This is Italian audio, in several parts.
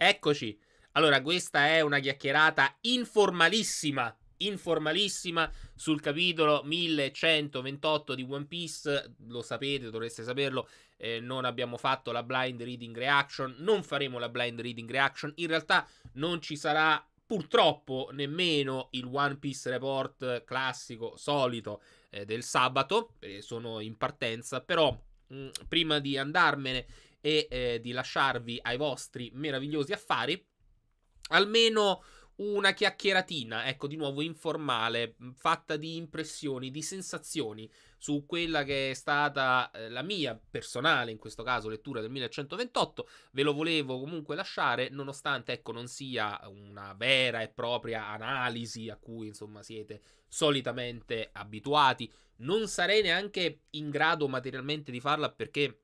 Eccoci. Allora, questa è una chiacchierata informalissima, informalissima sul capitolo 1128 di One Piece. Lo sapete, dovreste saperlo. Eh, non abbiamo fatto la blind reading reaction, non faremo la blind reading reaction. In realtà non ci sarà purtroppo nemmeno il One Piece report classico, solito eh, del sabato, eh, sono in partenza, però mm, prima di andarmene e eh, di lasciarvi ai vostri meravigliosi affari. Almeno una chiacchieratina, ecco, di nuovo informale, mm, fatta di impressioni, di sensazioni su quella che è stata eh, la mia personale, in questo caso, lettura del 1128. Ve lo volevo comunque lasciare, nonostante, ecco, non sia una vera e propria analisi a cui, insomma, siete solitamente abituati. Non sarei neanche in grado materialmente di farla perché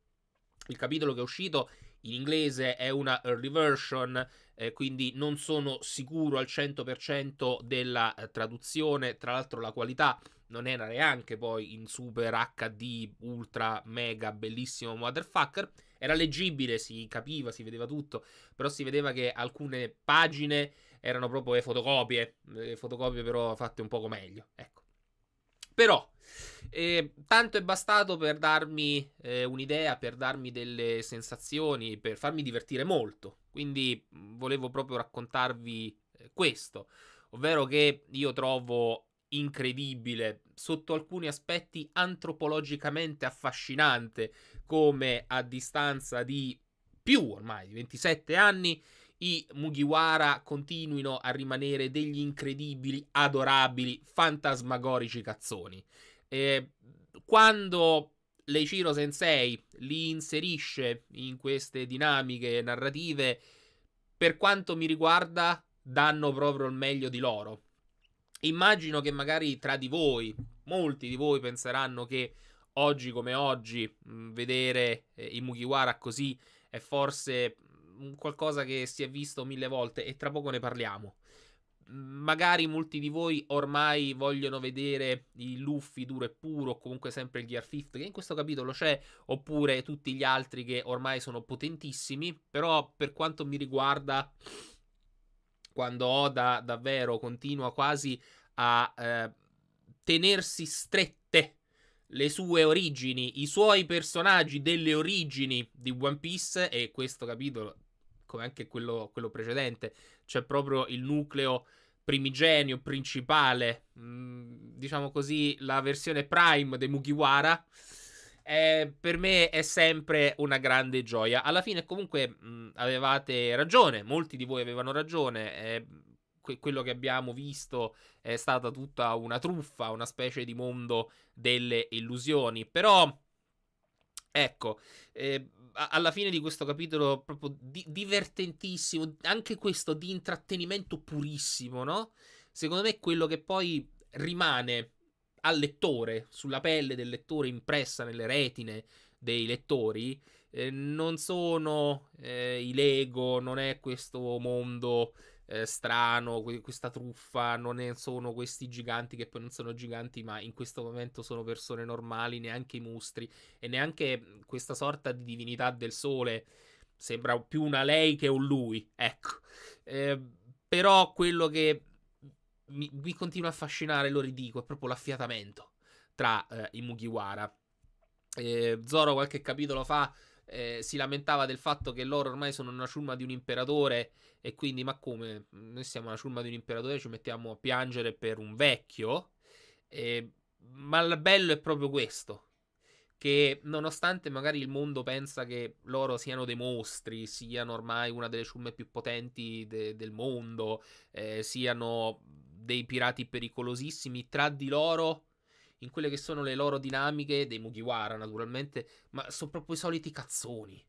il capitolo che è uscito in inglese è una early version, eh, quindi non sono sicuro al 100% della eh, traduzione, tra l'altro la qualità non era neanche poi in super HD, ultra, mega, bellissimo motherfucker, era leggibile, si capiva, si vedeva tutto, però si vedeva che alcune pagine erano proprio le fotocopie, le eh, fotocopie però fatte un poco meglio, ecco. Però eh, tanto è bastato per darmi eh, un'idea, per darmi delle sensazioni, per farmi divertire molto. Quindi volevo proprio raccontarvi eh, questo, ovvero che io trovo incredibile, sotto alcuni aspetti antropologicamente affascinante, come a distanza di più ormai di 27 anni i Mugiwara continuino a rimanere degli incredibili, adorabili, fantasmagorici cazzoni. E quando Leichiro Sensei li inserisce in queste dinamiche narrative, per quanto mi riguarda, danno proprio il meglio di loro. Immagino che magari tra di voi, molti di voi penseranno che oggi come oggi vedere eh, i Mugiwara così è forse qualcosa che si è visto mille volte e tra poco ne parliamo. Magari molti di voi ormai vogliono vedere i Luffy duro e puro, o comunque sempre il Gear 50, che in questo capitolo c'è, oppure tutti gli altri che ormai sono potentissimi, però per quanto mi riguarda, quando Oda davvero continua quasi a eh, tenersi strette le sue origini, i suoi personaggi delle origini di One Piece e questo capitolo come anche quello, quello precedente. C'è proprio il nucleo primigenio, principale, mh, mm, diciamo così, la versione prime dei Mugiwara. Eh, per me è sempre una grande gioia. Alla fine, comunque, mh, mm, avevate ragione, molti di voi avevano ragione. Eh, que- quello che abbiamo visto è stata tutta una truffa, una specie di mondo delle illusioni. Però, ecco, eh, alla fine di questo capitolo proprio di- divertentissimo, anche questo di intrattenimento purissimo, no? Secondo me è quello che poi rimane al lettore, sulla pelle del lettore, impressa nelle retine dei lettori, eh, non sono eh, i Lego, non è questo mondo eh, strano, que- questa truffa, non è, sono questi giganti che poi non sono giganti, ma in questo momento sono persone normali, neanche i mostri e neanche questa sorta di divinità del sole. Sembra più una lei che un lui, ecco. Eh, però quello che mi, mi, continua a affascinare, lo ridico, è proprio l'affiatamento tra eh, i Mugiwara. Eh, Zoro qualche capitolo fa eh, si lamentava del fatto che loro ormai sono una ciurma di un imperatore e quindi ma come? Noi siamo una ciurma di un imperatore, ci mettiamo a piangere per un vecchio. Eh, ma il bello è proprio questo, che nonostante magari il mondo pensa che loro siano dei mostri, siano ormai una delle ciurme più potenti de- del mondo, eh, siano dei pirati pericolosissimi, tra di loro in quelle che sono le loro dinamiche dei Mugiwara, naturalmente, ma sono proprio i soliti cazzoni.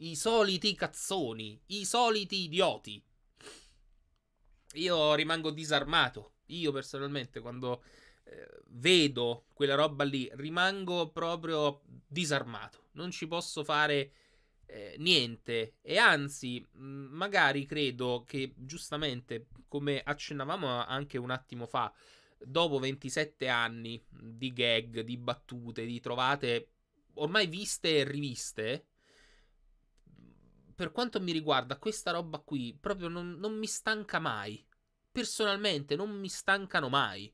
I soliti cazzoni, i soliti idioti. Io rimango disarmato, io personalmente quando eh, vedo quella roba lì rimango proprio disarmato, non ci posso fare eh, niente e anzi mm, magari credo che giustamente come accennavamo anche un attimo fa dopo 27 anni di gag, di battute, di trovate ormai viste e riviste, per quanto mi riguarda questa roba qui proprio non, non mi stanca mai. Personalmente non mi stancano mai.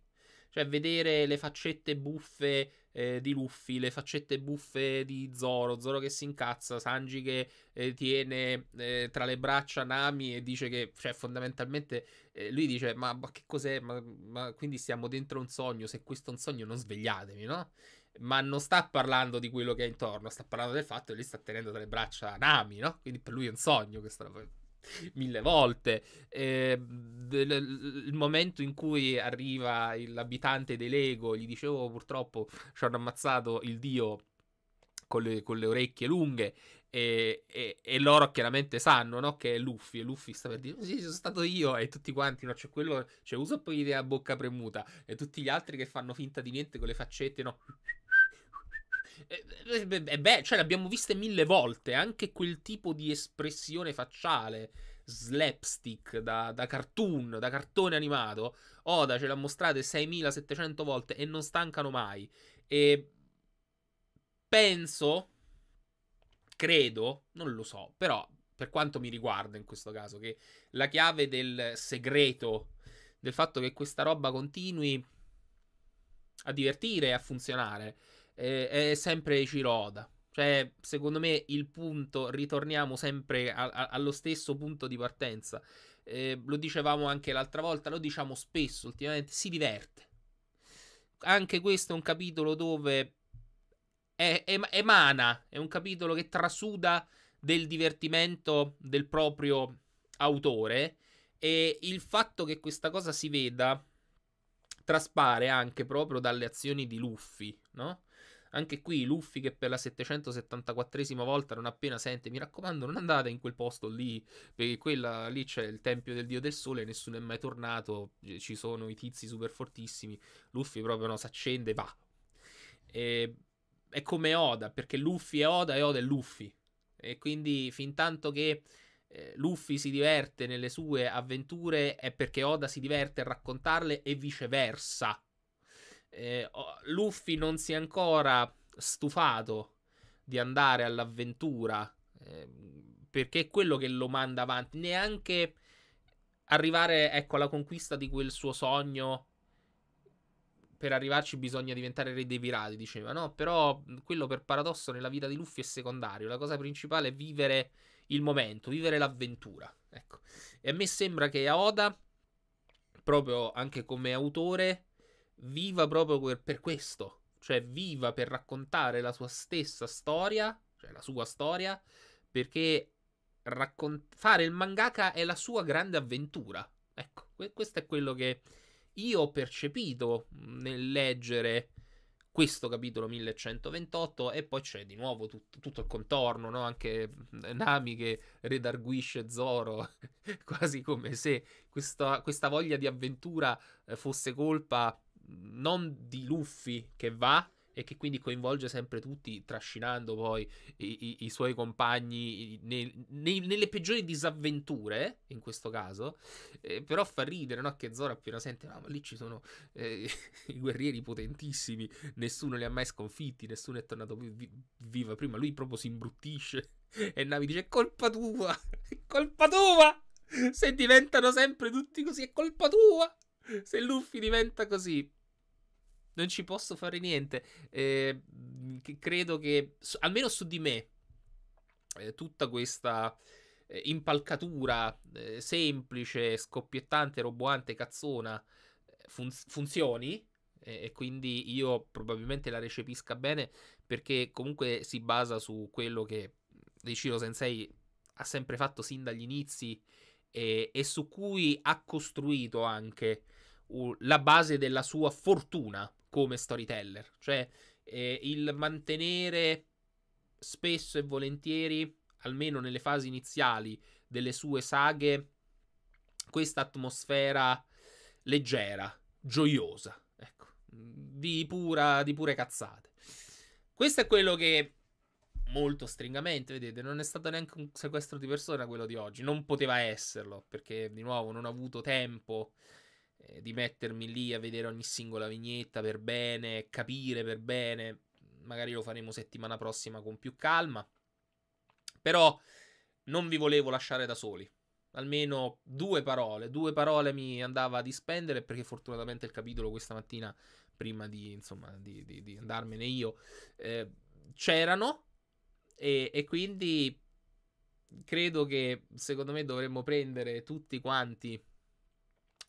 Cioè vedere le faccette buffe eh, di Luffy, le faccette buffe di Zoro, Zoro che si incazza, Sanji che eh, tiene eh, tra le braccia Nami e dice che, cioè fondamentalmente, eh, lui dice ma, ma che cos'è, ma, ma, quindi siamo dentro un sogno, se questo è un sogno non svegliatevi, no? Ma non sta parlando di quello che è intorno, sta parlando del fatto che lui sta tenendo tra le braccia Nami, no? Quindi per lui è un sogno questa roba mille volte. Eh, il momento in cui arriva l'abitante dei Lego, gli dicevo oh, purtroppo ci hanno ammazzato il dio con le, con le orecchie lunghe. E, e, e, loro chiaramente sanno no? che è Luffy e Luffy sta per dire sì sono stato io e tutti quanti no c'è quello c'è Usopp che gli a bocca premuta e tutti gli altri che fanno finta di niente con le faccette no eh, eh, eh, beh, cioè, l'abbiamo viste mille volte. Anche quel tipo di espressione facciale, slapstick da, da cartoon, da cartone animato. Oda ce l'ha mostrate 6700 volte e non stancano mai. E penso, credo, non lo so, però per quanto mi riguarda in questo caso, che la chiave del segreto, del fatto che questa roba continui a divertire e a funzionare, eh, è sempre Ichiro Cioè, secondo me il punto, ritorniamo sempre a, a, allo stesso punto di partenza. Eh, lo dicevamo anche l'altra volta, lo diciamo spesso ultimamente, si diverte. Anche questo è un capitolo dove è, è, emana, è un capitolo che trasuda del divertimento del proprio autore e il fatto che questa cosa si veda traspare anche proprio dalle azioni di Luffy, no? Anche qui Luffy che per la 774esima volta non appena sente, mi raccomando non andate in quel posto lì, perché quella, lì c'è il Tempio del Dio del Sole, nessuno è mai tornato, ci sono i tizi super fortissimi, Luffy proprio no, si accende e va. è come Oda, perché Luffy è Oda e Oda è Luffy. E quindi fin tanto che eh, Luffy si diverte nelle sue avventure è perché Oda si diverte a raccontarle e viceversa. Eh, Luffy non si è ancora stufato di andare all'avventura eh, perché è quello che lo manda avanti. Neanche arrivare ecco, alla conquista di quel suo sogno. Per arrivarci bisogna diventare re dei pirati, diceva, no? Però quello per paradosso nella vita di Luffy è secondario. La cosa principale è vivere il momento, vivere l'avventura. Ecco. E a me sembra che Aoda, proprio anche come autore, viva proprio per, questo, cioè viva per raccontare la sua stessa storia, cioè la sua storia, perché raccont- fare il mangaka è la sua grande avventura. Ecco, questo è quello che io ho percepito nel leggere questo capitolo 1128 e poi c'è di nuovo tut- tutto il contorno, no? anche Nami che redarguisce Zoro, quasi come se questa, questa voglia di avventura eh, fosse colpa non di Luffy che va, e che quindi coinvolge sempre tutti, trascinando poi i, i, i suoi compagni nei, nei, nelle peggiori disavventure, in questo caso, eh, però fa ridere, no? Che Zoro appena sente, no, ah, ma lì ci sono eh, i guerrieri potentissimi, nessuno li ha mai sconfitti, nessuno è tornato più vi- viva prima, lui proprio si imbruttisce e Navi dice, è colpa tua, è colpa tua! Se diventano sempre tutti così, è colpa tua! Se Luffy diventa così, non ci posso fare niente. Eh, credo che, almeno su di me, eh, tutta questa eh, impalcatura eh, semplice, scoppiettante, roboante, cazzona eh, fun- funzioni. E quindi io probabilmente la recepisca bene perché comunque si basa su quello che Deichiro Sensei ha sempre fatto sin dagli inizi e, e su cui ha costruito anche la base della sua fortuna come storyteller, cioè eh, il mantenere spesso e volentieri, almeno nelle fasi iniziali delle sue saghe, questa atmosfera leggera, gioiosa, ecco, di, pura, di pure cazzate. Questo è quello che molto stringamente, vedete, non è stato neanche un sequestro di persona quello di oggi, non poteva esserlo, perché di nuovo non ho avuto tempo eh, di mettermi lì a vedere ogni singola vignetta per bene, capire per bene. Magari lo faremo settimana prossima con più calma. Però non vi volevo lasciare da soli. Almeno due parole, due parole mi andava di spendere perché fortunatamente il capitolo questa mattina, prima di, insomma, di, di, di andarmene io, eh, c'erano e, e quindi credo che secondo me dovremmo prendere tutti quanti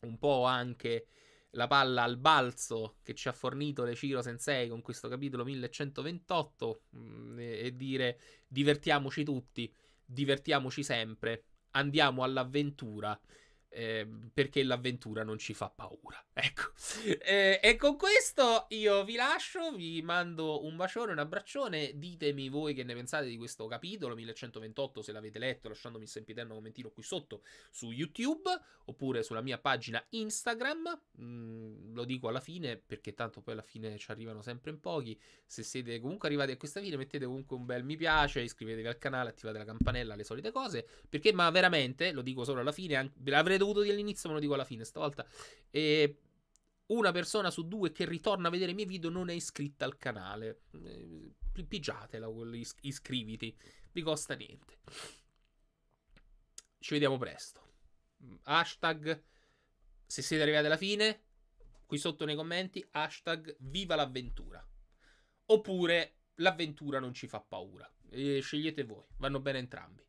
un po' anche la palla al balzo che ci ha fornito le Ciro Sensei con questo capitolo 1128 mm, e dire divertiamoci tutti, divertiamoci sempre, andiamo all'avventura eh, perché l'avventura non ci fa paura. Ecco, eh, e con questo io vi lascio, vi mando un bacione, un abbraccione, ditemi voi che ne pensate di questo capitolo 1128 se l'avete letto, lasciandomi sempiterno un commentino qui sotto su YouTube oppure sulla mia pagina Instagram, mm, lo dico alla fine perché tanto poi alla fine ci arrivano sempre in pochi, se siete comunque arrivati a questa fine mettete comunque un bel mi piace, iscrivetevi al canale, attivate la campanella, le solite cose, perché ma veramente, lo dico solo alla fine, ve l'avrete dovuto dire all'inizio, ma lo dico alla fine stavolta. E una persona su due che ritorna a vedere i miei video non è iscritta al canale. Eh, pigiatela, iscriviti, vi costa niente. Ci vediamo presto. Hashtag se siete arrivati alla fine, qui sotto nei commenti, hashtag viva l'avventura. Oppure l'avventura non ci fa paura. scegliete voi, vanno bene entrambi.